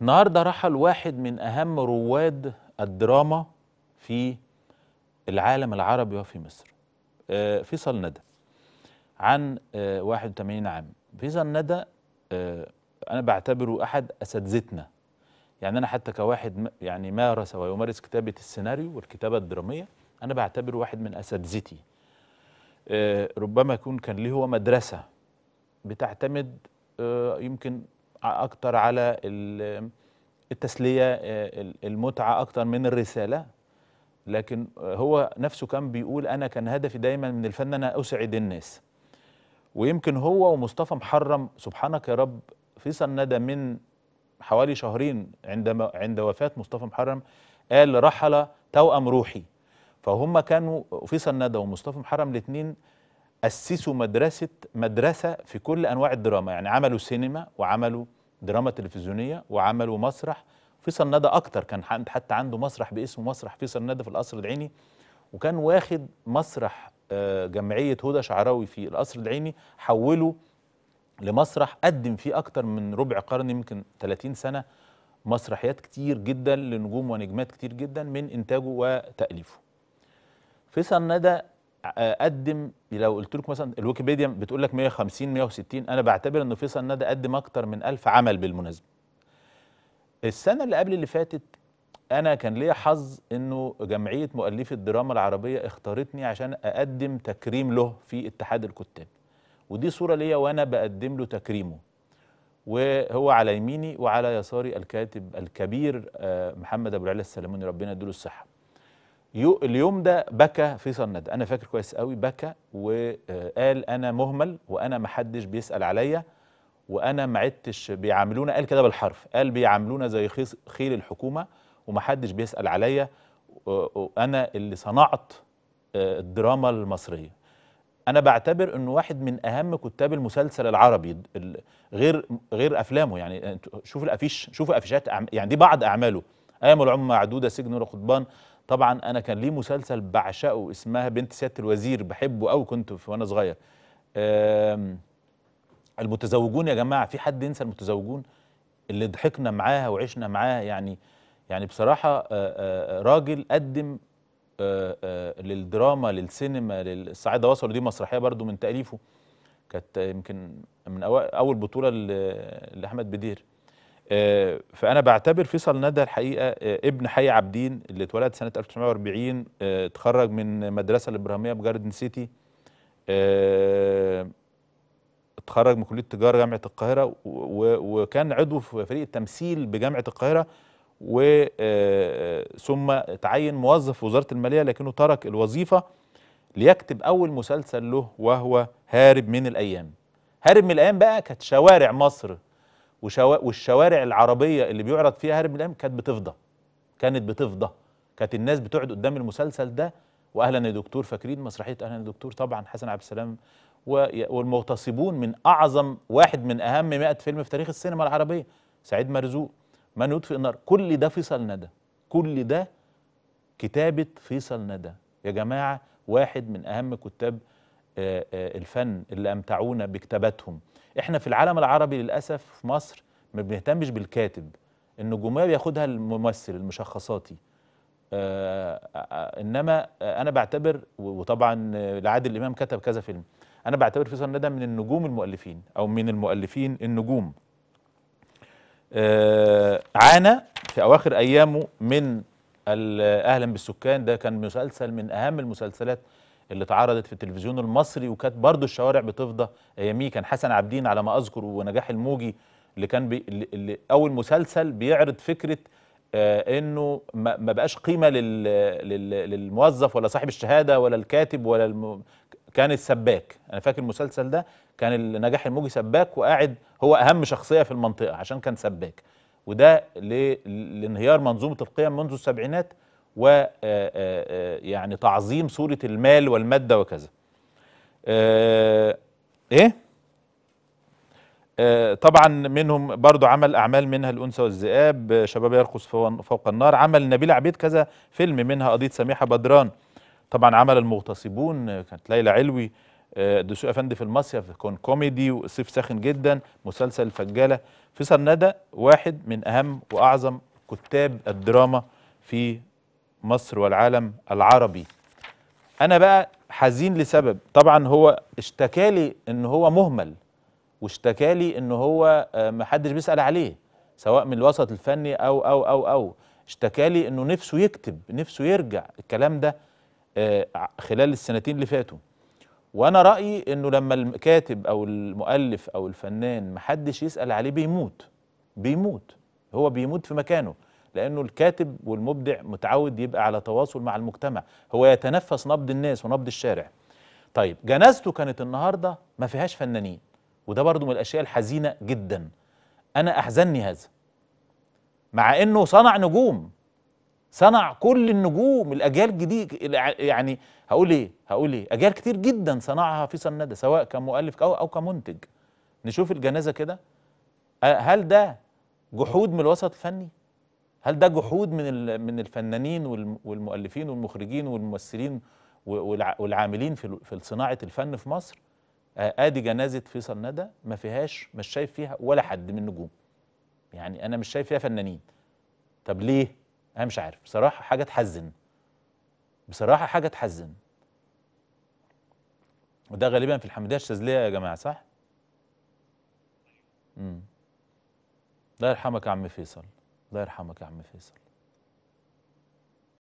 النهارده رحل واحد من اهم رواد الدراما في العالم العربي وفي مصر آه، فيصل ندى عن 81 آه، عام فيصل ندى آه، انا بعتبره احد اساتذتنا يعني انا حتى كواحد يعني مارس ويمارس كتابه السيناريو والكتابه الدراميه انا بعتبره واحد من اساتذتي ربما يكون كان ليه هو مدرسه بتعتمد يمكن اكتر على التسليه آه، المتعه اكتر من الرساله لكن هو نفسه كان بيقول انا كان هدفي دايما من الفن انا اسعد الناس ويمكن هو ومصطفى محرم سبحانك يا رب فيصل ندى من حوالي شهرين عندما عند وفاه مصطفى محرم قال رحل توأم روحي فهم كانوا فيصل ندى ومصطفى محرم الاثنين أسسوا مدرسة مدرسة في كل أنواع الدراما يعني عملوا سينما وعملوا دراما تلفزيونية وعملوا مسرح فيصل ندى أكتر كان حتى عنده مسرح باسمه مسرح فيصل ندى في القصر العيني وكان واخد مسرح آه، جمعية هدى شعراوي في القصر العيني حوله لمسرح قدم فيه أكتر من ربع قرن يمكن 30 سنة مسرحيات كتير جدا لنجوم ونجمات كتير جدا من إنتاجه وتأليفه فيصل ندى اقدم لو قلت لكم مثلا الويكيبيديا بتقول لك 150 160 انا بعتبر ان فيصل ندى قدم اكتر من 1000 عمل بالمناسبه السنه اللي قبل اللي فاتت انا كان ليا حظ انه جمعيه مؤلفي الدراما العربيه اختارتني عشان اقدم تكريم له في اتحاد الكتاب ودي صوره ليا وانا بقدم له تكريمه وهو على يميني وعلى يساري الكاتب الكبير آه، محمد ابو العلا السلموني ربنا يديله الصحه اليوم ده بكى فيصل ندى انا فاكر كويس قوي بكى وقال انا مهمل وانا ما حدش بيسال عليا وانا ما عدتش بيعاملونا قال كده بالحرف قال بيعاملونا زي خيل الحكومه وما حدش بيسال عليا وانا اللي صنعت آه، الدراما المصريه انا بعتبر انه واحد من اهم كتاب المسلسل العربي غير غير افلامه يعني شوف الافيش شوف افيشات يعني دي بعض اعماله ايام العمر معدوده سجن ولا قضبان طبعا انا كان ليه مسلسل بعشقه اسمها بنت سياده الوزير بحبه قوي كنت وانا صغير المتزوجون يا جماعه في حد ينسى المتزوجون اللي ضحكنا معاها وعشنا معاها يعني يعني بصراحه آه، آه، آه، راجل قدم للدراما للسينما للصعيد وصلوا دي مسرحيه برضو من تاليفه كانت يمكن من اول بطوله لاحمد بدير آه، فانا بعتبر فيصل ندى الحقيقه آه، ابن حي عابدين اللي اتولد سنه 1940 آه، اتخرج من المدرسه الابراهيميه بجاردن سيتي اتخرج من كليه التجاره جامعه القاهره وكان عضو في فريق التمثيل بجامعه القاهره و ثم تعين موظف في وزاره الماليه لكنه ترك الوظيفه ليكتب اول مسلسل له وهو هارب من الايام هارب من الايام بقى كانت شوارع مصر والشوارع العربيه اللي بيعرض فيها هارب الأيام كانت بتفضى كانت بتفضى كانت الناس بتقعد قدام المسلسل ده واهلا يا دكتور فاكرين مسرحيه اهلا يا دكتور طبعا حسن عبد السلام والمغتصبون من اعظم واحد من اهم 100 فيلم في تاريخ السينما العربيه سعيد مرزوق من يطفئ النار كل ده فيصل ندى كل ده كتابه فيصل ندى يا جماعه واحد من اهم كتاب آه، آه، الفن اللي أمتعونا بكتاباتهم إحنا في العالم العربي للأسف في مصر ما بنهتمش بالكاتب النجومية بياخدها الممثل المشخصاتي آه، إنما أنا بعتبر وطبعا لعادل إمام كتب كذا فيلم أنا بعتبر فيصل ندى من النجوم المؤلفين أو من المؤلفين النجوم عانى في أواخر أيامه من أهلا بالسكان ده كان مسلسل من أهم المسلسلات اللي اتعرضت في التلفزيون المصري وكانت برضو الشوارع بتفضى اياميه كان حسن عابدين على ما اذكر ونجاح الموجي اللي كان بي اللي اول مسلسل بيعرض فكره آه انه ما, ما بقاش قيمه لل لل للموظف ولا صاحب الشهاده ولا الكاتب ولا الم... كان السباك انا فاكر المسلسل ده كان نجاح الموجي سباك وقاعد هو اهم شخصيه في المنطقه عشان كان سباك وده لانهيار منظومه القيم منذ السبعينات و آه، آه، آه، يعني تعظيم صورة المال والمادة وكذا ايه طبعا منهم برضو عمل اعمال منها الانثى والذئاب شباب يرقص فوق النار عمل نبيل عبيد كذا فيلم منها قضيه سميحه بدران طبعا عمل المغتصبون كانت ليلى علوي دسوق افندي في المصيف كون كوميدي وصيف ساخن جدا مسلسل الفجاله فيصل ندى واحد من اهم واعظم كتاب الدراما في مصر والعالم العربي انا بقى حزين لسبب طبعا هو اشتكى لي ان هو مهمل واشتكى لي ان هو آه، محدش بيسال عليه سواء من الوسط الفني او او او او اشتكى لي انه نفسه يكتب نفسه يرجع الكلام ده آه، خلال السنتين اللي فاتوا وانا رايي انه لما الكاتب او المؤلف او الفنان محدش يسال عليه بيموت بيموت هو بيموت في مكانه لأنه الكاتب والمبدع متعود يبقى على تواصل مع المجتمع هو يتنفس نبض الناس ونبض الشارع طيب جنازته كانت النهاردة ما فيهاش فنانين وده برضو من الأشياء الحزينة جدا أنا أحزنني هذا مع أنه صنع نجوم صنع كل النجوم الأجيال الجديد يعني هقول إيه هقول إيه أجيال كتير جدا صنعها في سندة سواء كمؤلف أو, أو كمنتج نشوف الجنازة كده هل ده جحود من الوسط الفني هل ده جحود من من الفنانين والمؤلفين والمخرجين والممثلين والعاملين في صناعه الفن في مصر آه، ادي جنازه فيصل ندى ما فيهاش مش شايف فيها ولا حد من النجوم يعني انا مش شايف فيها فنانين طب ليه انا مش عارف بصراحه حاجه تحزن بصراحه حاجه تحزن وده غالبا في الحمديه الشاذليه يا جماعه صح امم الله يرحمك يا عم فيصل الله يرحمك يا عم فيصل